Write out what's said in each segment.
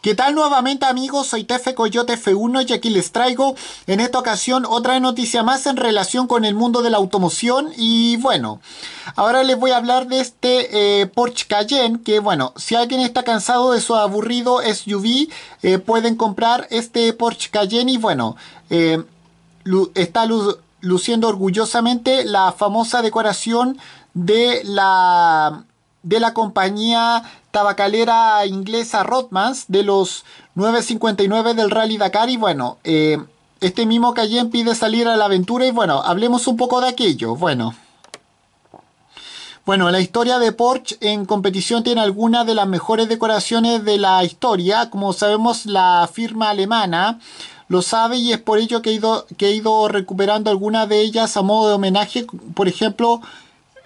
¿Qué tal nuevamente amigos? Soy Tefe Coyote F1 y aquí les traigo en esta ocasión otra noticia más en relación con el mundo de la automoción y bueno, ahora les voy a hablar de este eh, Porsche Cayenne que bueno, si alguien está cansado de su aburrido SUV eh, pueden comprar este Porsche Cayenne y bueno, eh, está luciendo orgullosamente la famosa decoración de la de la compañía tabacalera inglesa Rothmans de los 9.59 del Rally Dakar. Y bueno, eh, este mismo Cayenne pide salir a la aventura. Y bueno, hablemos un poco de aquello. Bueno. Bueno, la historia de Porsche en competición tiene algunas de las mejores decoraciones de la historia. Como sabemos, la firma alemana lo sabe y es por ello que he ido, que he ido recuperando algunas de ellas a modo de homenaje. Por ejemplo,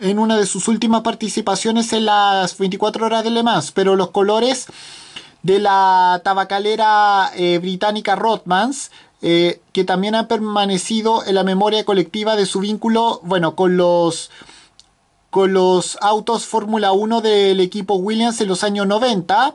en una de sus últimas participaciones en las 24 horas de Le Mans, pero los colores de la tabacalera eh, británica Rothmans, eh, que también han permanecido en la memoria colectiva de su vínculo, bueno, con los con los autos Fórmula 1 del equipo Williams en los años 90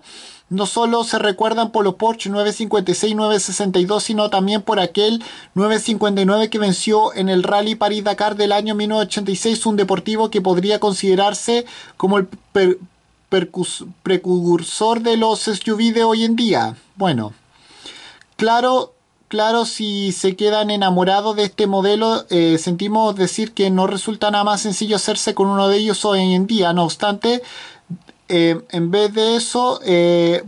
no solo se recuerdan por los Porsche 956 962, sino también por aquel 959 que venció en el Rally París-Dakar del año 1986, un deportivo que podría considerarse como el precursor de los SUV de hoy en día. Bueno, claro, claro, si se quedan enamorados de este modelo, eh, sentimos decir que no resulta nada más sencillo hacerse con uno de ellos hoy en día. No obstante, eh, en vez de eso, eh,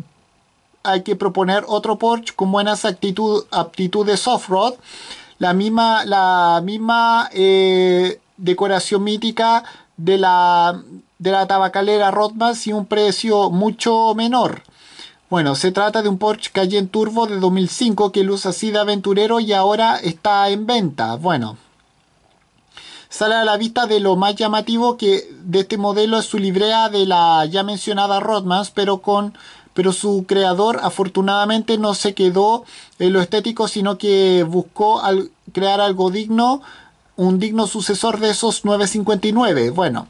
hay que proponer otro Porsche con buenas actitud, aptitudes off-road. La misma, la misma eh, decoración mítica de la, tabacalera Rodmas y un precio mucho menor. Bueno, se trata de un Porsche Cayenne Turbo de 2005 que luce así de aventurero y ahora está en venta. Bueno, sale a la vista de lo más llamativo que de este modelo es su librea de la ya mencionada Rodmans, pero con pero su creador afortunadamente no se quedó en lo estético, sino que buscó al crear algo digno, un digno sucesor de esos 959. Bueno,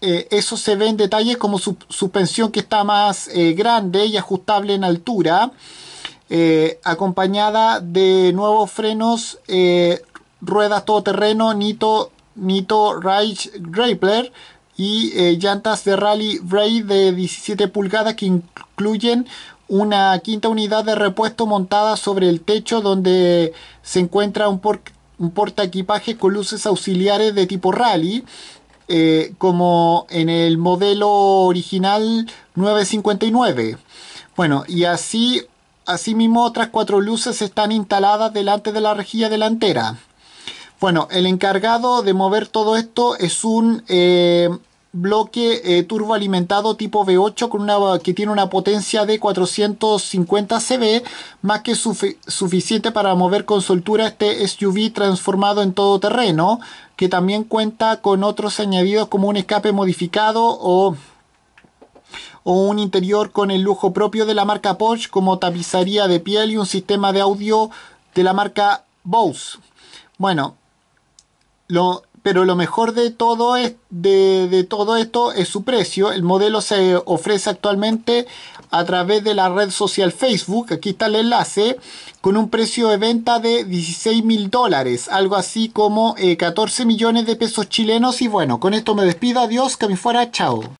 eh, eso se ve en detalles como su suspensión que está más eh, grande y ajustable en altura, eh, acompañada de nuevos frenos ruedas todoterreno Nito, Nito Reich Grappler y eh, llantas de rally Ray de 17 pulgadas que incluyen una quinta unidad de repuesto montada sobre el techo donde se encuentra un, un porta equipaje con luces auxiliares de tipo rally eh, como en el modelo original 959 bueno y así mismo otras cuatro luces están instaladas delante de la rejilla delantera bueno, el encargado de mover todo esto es un eh, bloque eh, turboalimentado tipo V8 con una, que tiene una potencia de 450 CV, más que suficiente para mover con soltura este SUV transformado en todo terreno, que también cuenta con otros añadidos como un escape modificado o o un interior con el lujo propio de la marca Porsche como tapizaría de piel y un sistema de audio de la marca Bose. Bueno, pero lo mejor de todo, es, de, todo esto es su precio. El modelo se ofrece actualmente a través de la red social Facebook. Aquí está el enlace. Con un precio de venta de 16 mil dólares. Algo así como 14 eh, millones de pesos chilenos. Y bueno, con esto me despido. Adiós, que me fuera. Chao.